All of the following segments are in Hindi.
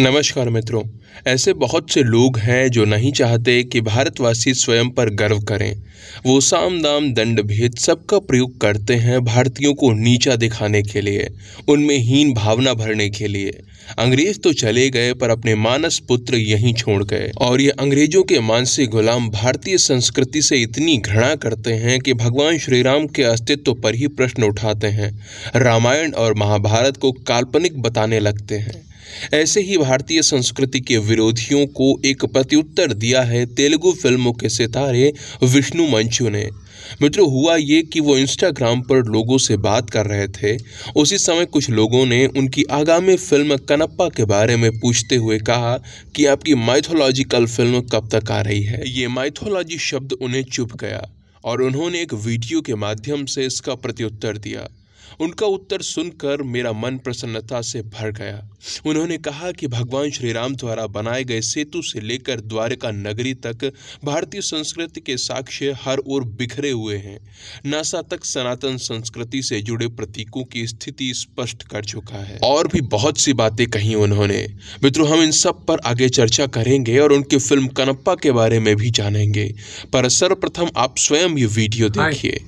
नमस्कार मित्रों ऐसे बहुत से लोग हैं जो नहीं चाहते कि भारतवासी स्वयं पर गर्व करें वो साम दाम दंड भेद सबका प्रयोग करते हैं भारतीयों को नीचा दिखाने के लिए उनमें हीन भावना भरने के लिए अंग्रेज तो चले गए पर अपने मानस पुत्र यहीं छोड़ गए और ये अंग्रेजों के मानसिक गुलाम भारतीय संस्कृति से इतनी घृणा करते हैं कि भगवान श्री राम के अस्तित्व पर ही प्रश्न उठाते हैं रामायण और महाभारत को काल्पनिक बताने लगते हैं ऐसे ही भारतीय संस्कृति के विरोधियों को एक प्रत्युत्तर दिया है तेलुगु फिल्मों के सितारे विष्णु मंचु ने मित्रों हुआ ये कि वो इंस्टाग्राम पर लोगों से बात कर रहे थे उसी समय कुछ लोगों ने उनकी आगामी फिल्म कनप्पा के बारे में पूछते हुए कहा कि आपकी माइथोलॉजिकल फिल्म कब तक आ रही है ये माइथोलॉजी शब्द उन्हें चुप गया और उन्होंने एक वीडियो के माध्यम से इसका प्रत्युत्तर दिया उनका उत्तर सुनकर मेरा मन प्रसन्नता से भर गया उन्होंने कहा कि भगवान श्री राम द्वारा बनाए गए सेतु से लेकर द्वारका नगरी तक भारतीय संस्कृति के साक्ष्य हर ओर बिखरे हुए हैं नासा तक सनातन संस्कृति से जुड़े प्रतीकों की स्थिति स्पष्ट कर चुका है और भी बहुत सी बातें कही उन्होंने मित्रों हम इन सब पर आगे चर्चा करेंगे और उनकी फिल्म कनप्पा के बारे में भी जानेंगे पर सर्वप्रथम आप स्वयं ये वीडियो देखिए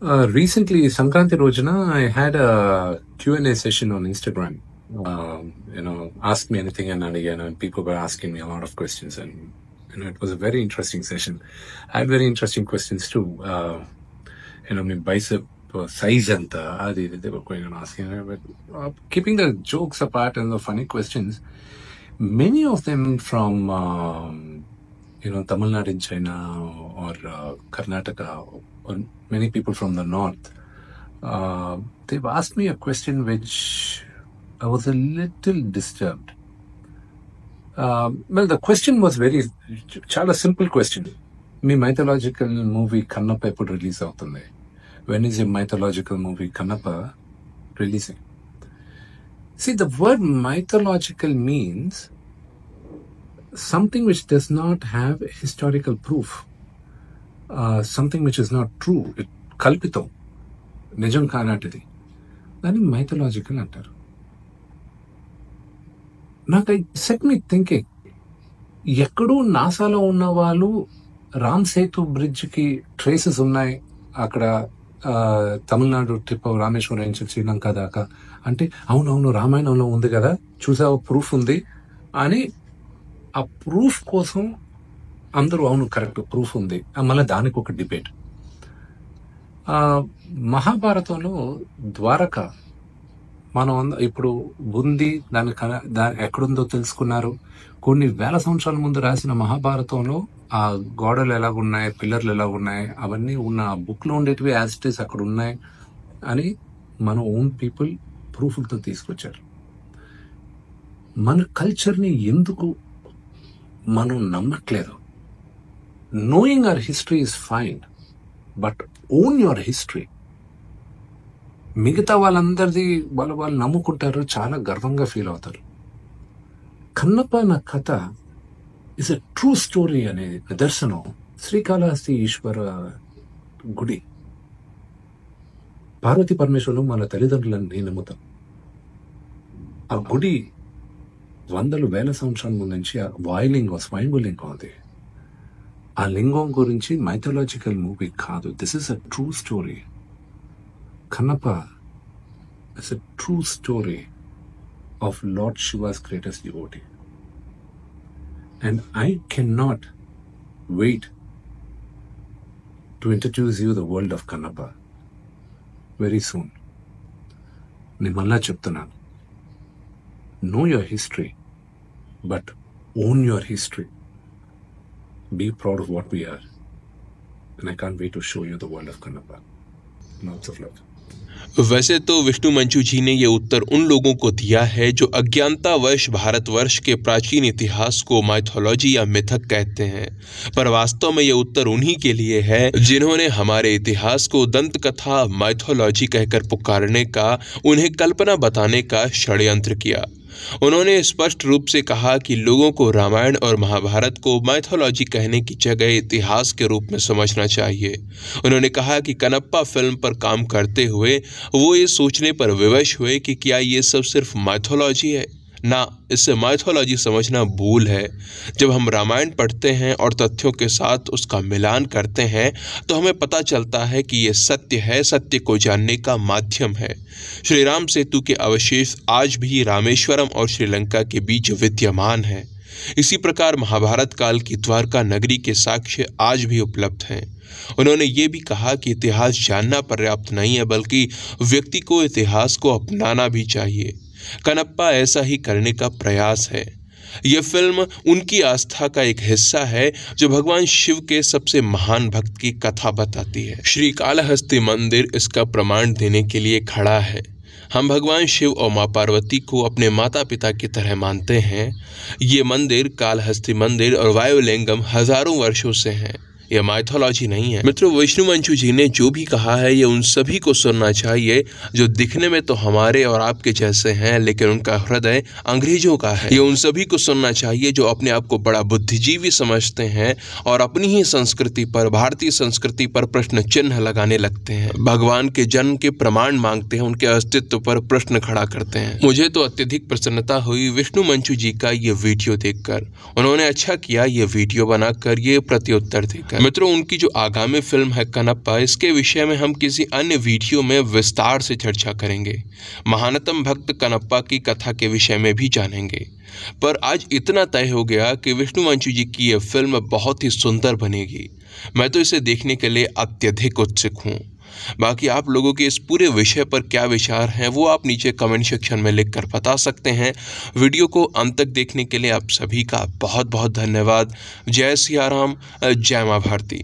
Uh, recently, Sankranti Rojana, I had a Q&A session on Instagram. Um, you know, ask me anything and, and again, and people were asking me a lot of questions, and you know, it was a very interesting session. I had very interesting questions too. Uh, you know, I mean, bicep size and uh, they, they were going on asking, but uh, keeping the jokes apart and the funny questions, many of them from um, you know Tamil Nadu in China or uh, Karnataka or many people from the north, uh, they've asked me a question which I was a little disturbed. Uh, well, the question was very, chala simple question. Me movie Kanapa Kannappa ఎప్పుడు రిలీజ్ అవుతుంది when When is your mythological movie Kannappa releasing? See, the word mythological means something which does not have historical proof. Something which is not true it కల్పితం నిజం కానటిది దాన్ని మైథలాజికల్ అంటారు నాకు ఐ సెట్ మీ థింకింగ్ ఎక్కడో నాసాలో ఉన్న వాళ్ళు రామ్ సేతు బ్రిడ్జ్కి ట్రేసెస్ ఉన్నాయి అక్కడ తమిళనాడు ట్రిప్ రామేశ్వరం నుంచి శ్రీలంక దాకా అంటే అవునవును రామాయణంలో ఉంది కదా చూసావు ప్రూఫ్ ఉంది అని ఆ ప్రూఫ్ కోసం అందరూ అవును కరెక్ట్ ప్రూఫ్ ఉంది మళ్ళీ దానికి ఒక డిబేట్ మహాభారతంలో ద్వారక మనం ఇప్పుడు ఉంది దాని దాని ఎక్కడుందో తెలుసుకున్నారు కొన్ని వేల సంవత్సరాల ముందు రాసిన మహాభారతంలో ఆ గోడలు ఎలా ఉన్నాయి పిల్లర్లు ఎలా ఉన్నాయి అవన్నీ ఉన్న ఆ బుక్లో ఉండేటివి యాజిటీస్ అక్కడ ఉన్నాయి అని మన ఓన్ పీపుల్ ప్రూఫ్లతో తీసుకొచ్చారు మన కల్చర్ని ఎందుకు మనం నమ్మట్లేదు knowing our history is fine but own your history మిగతా వాళ్ళందరిది వాళ్ళు వాళ్ళు నమ్ముకుంటారు చాలా గర్వంగా ఫీల్ అవుతారు కన్నప్ప నా కథ ఇస్ ఎ ట్రూ స్టోరీ అనే నిదర్శనం శ్రీకాళహస్తి ఈశ్వర గుడి పార్వతి పరమేశ్వరులు మన తల్లిదండ్రులని నమ్ముతాం ఆ గుడి వందలు వేల సంవత్సరాల ముందు నుంచి ఆ వాయిలింగ్ స్వైంగులింగ్ ఉంది ఆ లింగం గురించి మైథలాజికల్ మూవీ కాదు this is a true story Kannappa is a true story of lord Shiva's greatest devotee and I can not wait to introduce you the world of Kannapa very soon నేను మళ్ళా చెప్తున్నాను know your history but own your history be proud of what we are. And I can't wait to show you the world of Kannapa. Lots of love. वैसे तो विष्णु मंचू जी ने यह उत्तर उन लोगों को दिया है जो अज्ञानतावश भारतवर्ष के प्राचीन इतिहास को माइथोलॉजी या मिथक कहते हैं पर वास्तव में यह उत्तर उन्हीं के लिए है जिन्होंने हमारे इतिहास को दंत कथा माइथोलॉजी कहकर पुकारने का उन्हें कल्पना बताने का षड्यंत्र किया उन्होंने स्पष्ट रूप से कहा कि लोगों को रामायण और महाभारत को माइथोलॉजी कहने की जगह इतिहास के रूप में समझना चाहिए उन्होंने कहा कि कनप्पा फिल्म पर काम करते हुए वो ये सोचने पर विवश हुए कि क्या ये सब सिर्फ माइथोलॉजी है ना इसे माइथोलॉजी समझना भूल है जब हम रामायण पढ़ते हैं और तथ्यों के साथ उसका मिलान करते हैं तो हमें पता चलता है कि ये सत्य है सत्य को जानने का माध्यम है श्री राम सेतु के अवशेष आज भी रामेश्वरम और श्रीलंका के बीच विद्यमान हैं इसी प्रकार महाभारत काल की द्वारका नगरी के साक्ष्य आज भी उपलब्ध हैं उन्होंने ये भी कहा कि इतिहास जानना पर्याप्त नहीं है बल्कि व्यक्ति को इतिहास को अपनाना भी चाहिए कनप्पा ऐसा ही करने का प्रयास है यह फिल्म उनकी आस्था का एक हिस्सा है जो भगवान शिव के सबसे महान भक्त की कथा बताती है श्री कालहस्ती मंदिर इसका प्रमाण देने के लिए खड़ा है हम भगवान शिव और माँ पार्वती को अपने माता पिता की तरह मानते हैं ये मंदिर कालहस्ती मंदिर और वायुलिंगम हजारों वर्षों से हैं यह माइथोलॉजी नहीं है मित्रों विष्णु मंचू जी ने जो भी कहा है ये उन सभी को सुनना चाहिए जो दिखने में तो हमारे और आपके जैसे हैं लेकिन उनका हृदय अंग्रेजों का है ये उन सभी को सुनना चाहिए जो अपने आप को बड़ा बुद्धिजीवी समझते हैं और अपनी ही संस्कृति पर भारतीय संस्कृति पर प्रश्न चिन्ह लगाने लगते हैं भगवान के जन्म के प्रमाण मांगते हैं उनके अस्तित्व पर प्रश्न खड़ा करते हैं मुझे तो अत्यधिक प्रसन्नता हुई विष्णु मंचू जी का ये वीडियो देखकर उन्होंने अच्छा किया ये वीडियो बनाकर ये प्रत्युत्तर देकर है मित्रों उनकी जो आगामी फिल्म है कनप्पा इसके विषय में हम किसी अन्य वीडियो में विस्तार से चर्चा करेंगे महानतम भक्त कनप्पा की कथा के विषय में भी जानेंगे पर आज इतना तय हो गया कि विष्णुवंशु जी की यह फिल्म बहुत ही सुंदर बनेगी मैं तो इसे देखने के लिए अत्यधिक उत्सुक हूँ बाकी आप लोगों के इस पूरे विषय पर क्या विचार हैं वो आप नीचे कमेंट सेक्शन में लिखकर बता सकते हैं वीडियो को अंत तक देखने के लिए आप सभी का बहुत बहुत धन्यवाद जय सियाराम जय माँ भारती